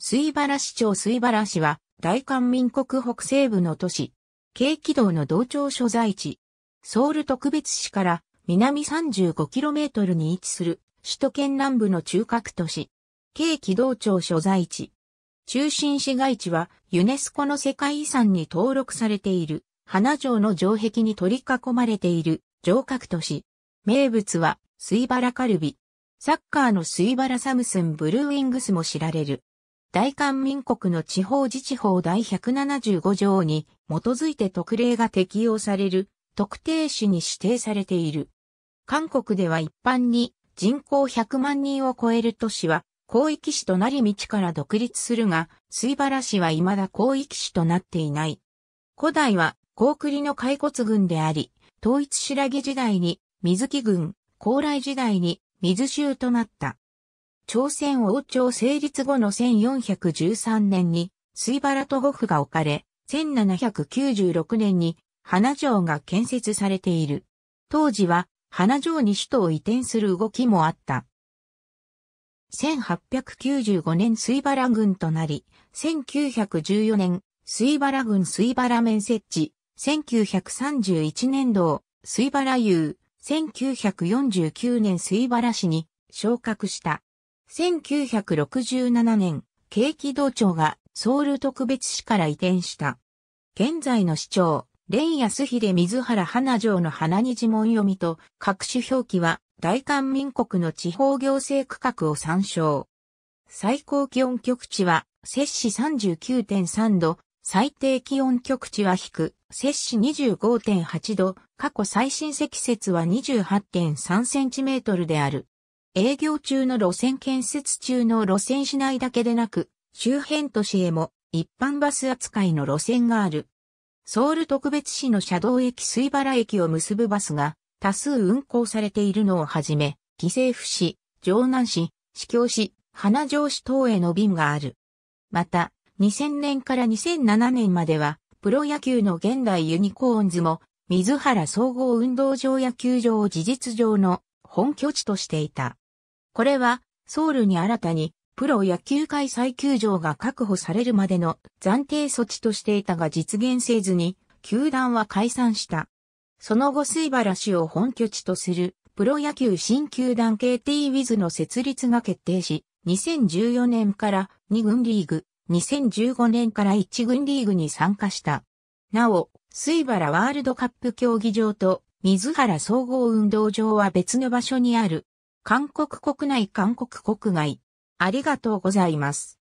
水原市長水原市は、大韓民国北西部の都市、軽軌道の同庁所在地、ソウル特別市から南 35km に位置する首都圏南部の中核都市、軽軌道庁所在地。中心市街地はユネスコの世界遺産に登録されている花城の城壁に取り囲まれている城郭都市。名物は水原カルビ。サッカーの水原サムスンブルーウィングスも知られる。大韓民国の地方自治法第175条に基づいて特例が適用される特定市に指定されている。韓国では一般に人口100万人を超える都市は広域市となり道から独立するが、水原市は未だ広域市となっていない。古代は高栗の海骨群であり、統一白木時代に水木群、高麗時代に水州となった。朝鮮王朝成立後の1413年に水原都呉府が置かれ、1796年に花城が建設されている。当時は花城に首都を移転する動きもあった。1895年水原郡となり、1914年水原郡水原面設置、1931年度水原遊、1949年水原市に昇格した。1967年、景気道庁がソウル特別市から移転した。現在の市長、蓮安秀水原花城の花に呪文読みと各種表記は大韓民国の地方行政区画を参照。最高気温局地は摂氏39.3度、最低気温局地は低、摂氏25.8度、過去最深積雪は28.3センチメートルである。営業中の路線建設中の路線市内だけでなく、周辺都市へも一般バス扱いの路線がある。ソウル特別市の車道駅水原駅を結ぶバスが多数運行されているのをはじめ、犠牲府市、城南市、市境市、花城市等への便がある。また、2000年から2007年までは、プロ野球の現代ユニコーンズも、水原総合運動場野球場を事実上の本拠地としていた。これは、ソウルに新たに、プロ野球界再球場が確保されるまでの暫定措置としていたが実現せずに、球団は解散した。その後水原市を本拠地とする、プロ野球新球団 KT ウィズの設立が決定し、2014年から2軍リーグ、2015年から1軍リーグに参加した。なお、水原ワールドカップ競技場と水原総合運動場は別の場所にある韓国国内韓国国外。ありがとうございます。